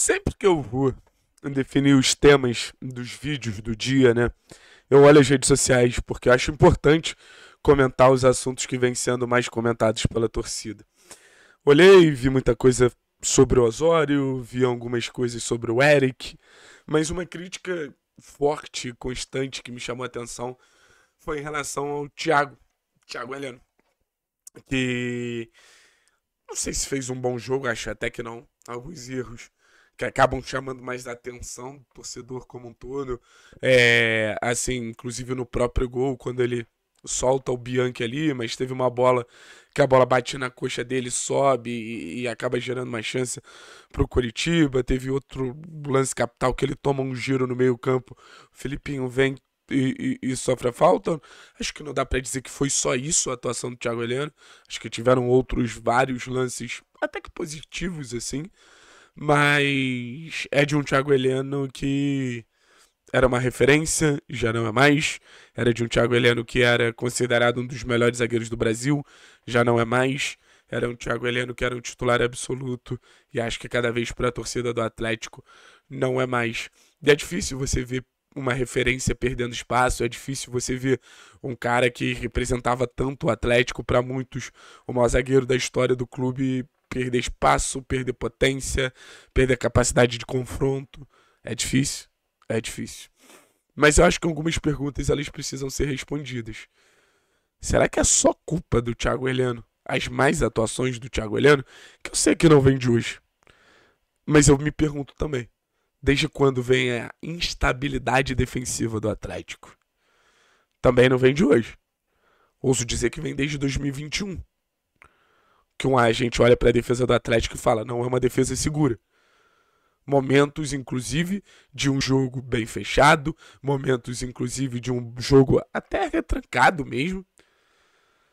Sempre que eu vou definir os temas dos vídeos do dia, né? Eu olho as redes sociais porque eu acho importante comentar os assuntos que vêm sendo mais comentados pela torcida. Olhei, e vi muita coisa sobre o Osório, vi algumas coisas sobre o Eric, mas uma crítica forte, constante que me chamou a atenção foi em relação ao Thiago, Thiago Heleno, que não sei se fez um bom jogo, acho até que não, alguns erros que acabam chamando mais a atenção do torcedor como um todo. É, assim, inclusive no próprio gol, quando ele solta o Bianchi ali, mas teve uma bola que a bola bate na coxa dele, sobe e, e acaba gerando uma chance para o Curitiba. Teve outro lance capital que ele toma um giro no meio-campo. O Filipinho vem e, e, e, sofre a falta. Acho que não dá para dizer que foi só isso a atuação do Thiago Heleno. Acho que tiveram outros vários lances até que positivos, assim. Mas é de um Thiago Heleno que era uma referência, já não é mais. Era de um Thiago Heleno que era considerado um dos melhores zagueiros do Brasil, já não é mais. Era um Thiago Heleno que era um titular absoluto e acho que cada vez para a torcida do Atlético não é mais. E é difícil você ver uma referência perdendo espaço, é difícil você ver um cara que representava tanto o Atlético para muitos, o maior zagueiro da história do clube perder espaço, perder potência, perder capacidade de confronto. É difícil, é difícil. Mas eu acho que algumas perguntas elas precisam ser respondidas. Será que é só culpa do Thiago Heleno? As mais atuações do Thiago Heleno, que eu sei que não vem de hoje. Mas eu me pergunto também, desde quando vem a instabilidade defensiva do Atlético? Também não vem de hoje. Ouso dizer que vem desde 2021 que um agente olha para a defesa do Atlético e fala: não é uma defesa segura. Momentos, inclusive, de um jogo bem fechado, momentos, inclusive, de um jogo até retrancado mesmo.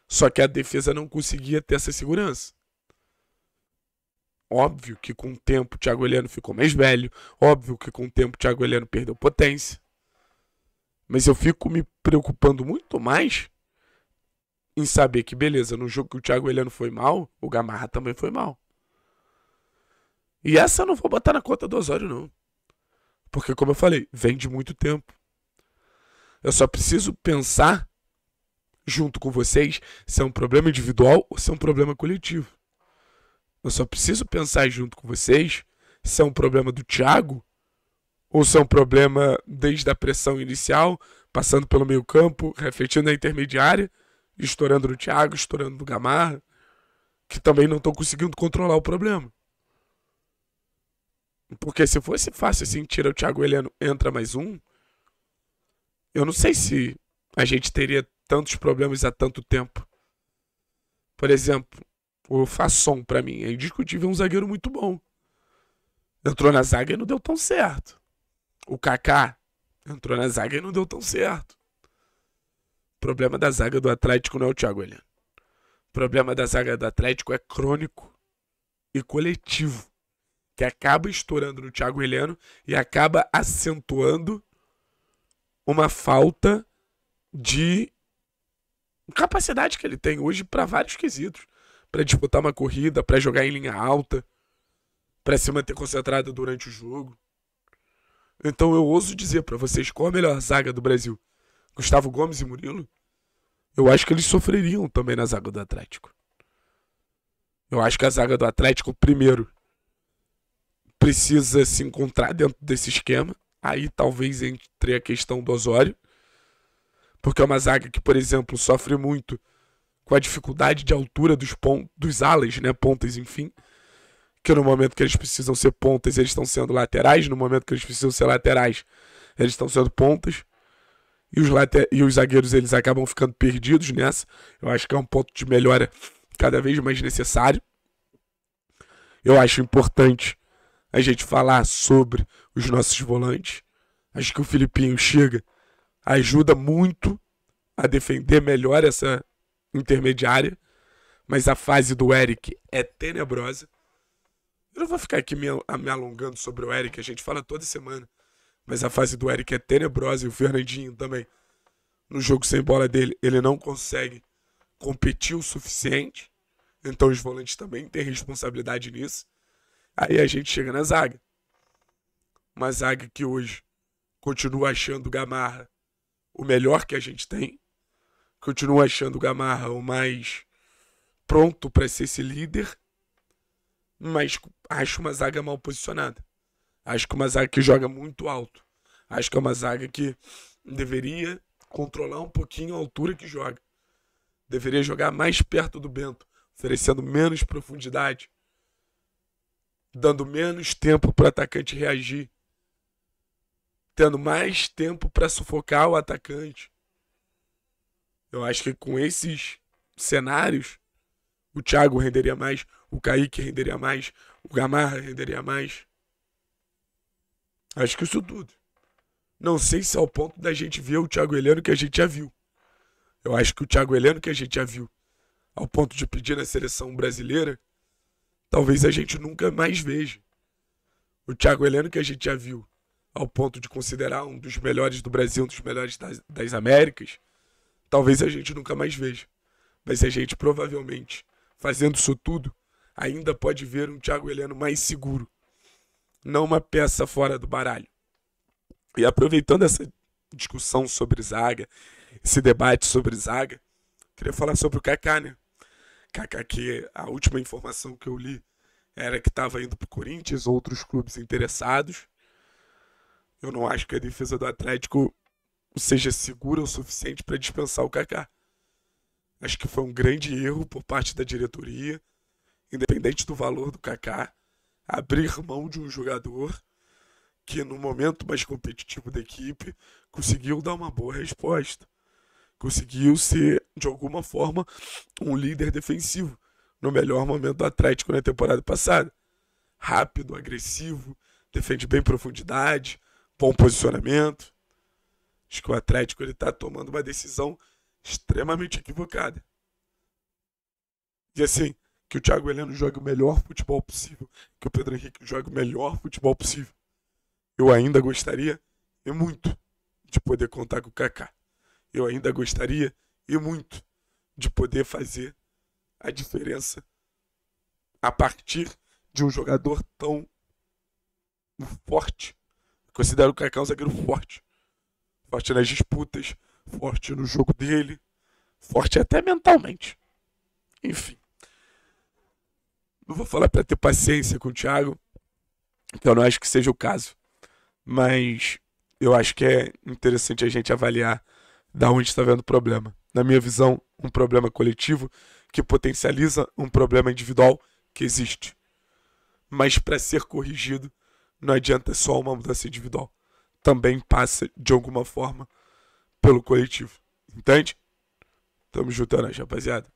Só que a defesa não conseguia ter essa segurança. Óbvio que com o tempo o Thiago Heleno ficou mais velho. Óbvio que com o tempo o Thiago Heleno perdeu potência. Mas eu fico me preocupando muito mais em saber que, beleza, no jogo que o Thiago Heleno foi mal, o Gamarra também foi mal. E essa eu não vou botar na conta do Osório, não. Porque, como eu falei, vem de muito tempo. Eu só preciso pensar, junto com vocês, se é um problema individual ou se é um problema coletivo. Eu só preciso pensar junto com vocês se é um problema do Thiago ou se é um problema desde a pressão inicial, passando pelo meio campo, refletindo na intermediária estourando no Thiago, estourando no Gamarra, que também não estão conseguindo controlar o problema. Porque se fosse fácil assim, tira o Thiago Heleno, entra mais um, eu não sei se a gente teria tantos problemas há tanto tempo. Por exemplo, o Fasson, para mim, é indiscutível é um zagueiro muito bom. Entrou na zaga e não deu tão certo. O Kaká entrou na zaga e não deu tão certo problema da zaga do Atlético não é o Thiago Heleno. O problema da zaga do Atlético é crônico e coletivo, que acaba estourando no Thiago Heleno e acaba acentuando uma falta de capacidade que ele tem hoje para vários quesitos, para disputar uma corrida, para jogar em linha alta, para se manter concentrado durante o jogo. Então eu ouso dizer para vocês qual a melhor zaga do Brasil. Gustavo Gomes e Murilo, eu acho que eles sofreriam também na zaga do Atlético. Eu acho que a zaga do Atlético, primeiro, precisa se encontrar dentro desse esquema. Aí talvez entre a questão do Osório, porque é uma zaga que, por exemplo, sofre muito com a dificuldade de altura dos, dos alas, né? Pontas, enfim. Que no momento que eles precisam ser pontas, eles estão sendo laterais. No momento que eles precisam ser laterais, eles estão sendo pontas e os, late... e os zagueiros eles acabam ficando perdidos nessa. Eu acho que é um ponto de melhora cada vez mais necessário. Eu acho importante a gente falar sobre os nossos volantes. Acho que o Filipinho chega, ajuda muito a defender melhor essa intermediária, mas a fase do Eric é tenebrosa. Eu não vou ficar aqui me, me alongando sobre o Eric, a gente fala toda semana. Mas a fase do Eric é tenebrosa e o Fernandinho também. No jogo sem bola dele, ele não consegue competir o suficiente. Então os volantes também têm responsabilidade nisso. Aí a gente chega na zaga. Uma zaga que hoje continua achando o Gamarra o melhor que a gente tem. Continua achando o Gamarra o mais pronto para ser esse líder. Mas acho uma zaga mal posicionada. Acho que é uma zaga que joga muito alto. Acho que é uma zaga que deveria controlar um pouquinho a altura que joga. Deveria jogar mais perto do Bento, oferecendo menos profundidade, dando menos tempo para o atacante reagir, tendo mais tempo para sufocar o atacante. Eu acho que com esses cenários, o Thiago renderia mais, o Kaique renderia mais, o Gamarra renderia mais. Acho que isso tudo. Não sei se é o ponto da gente ver o Thiago Heleno que a gente já viu. Eu acho que o Thiago Heleno que a gente já viu, ao ponto de pedir na seleção brasileira, talvez a gente nunca mais veja. O Thiago Heleno que a gente já viu, ao ponto de considerar um dos melhores do Brasil, um dos melhores das, das Américas, talvez a gente nunca mais veja. Mas a gente provavelmente, fazendo isso tudo, ainda pode ver um Thiago Heleno mais seguro, não uma peça fora do baralho. E aproveitando essa discussão sobre zaga, esse debate sobre zaga, queria falar sobre o Kaká, né? Kaká que a última informação que eu li era que estava indo para o Corinthians, outros clubes interessados. Eu não acho que a defesa do Atlético seja segura o suficiente para dispensar o Kaká. Acho que foi um grande erro por parte da diretoria, independente do valor do Kaká abrir mão de um jogador que no momento mais competitivo da equipe conseguiu dar uma boa resposta. Conseguiu ser, de alguma forma, um líder defensivo no melhor momento do Atlético na temporada passada. Rápido, agressivo, defende bem profundidade, bom posicionamento. Acho que o Atlético está tomando uma decisão extremamente equivocada. E assim, que o Thiago Heleno jogue o melhor futebol possível, que o Pedro Henrique jogue o melhor futebol possível. Eu ainda gostaria e muito de poder contar com o Kaká. Eu ainda gostaria e muito de poder fazer a diferença a partir de um jogador tão forte. considero o Kaká um zagueiro forte. Forte nas disputas, forte no jogo dele, forte até mentalmente. Enfim. Não vou falar para ter paciência com o Thiago, então não acho que seja o caso. Mas eu acho que é interessante a gente avaliar da onde está vendo o problema. Na minha visão, um problema coletivo que potencializa um problema individual que existe. Mas para ser corrigido, não adianta só uma mudança individual. Também passa, de alguma forma, pelo coletivo. Entende? Tamo juntando, rapaziada.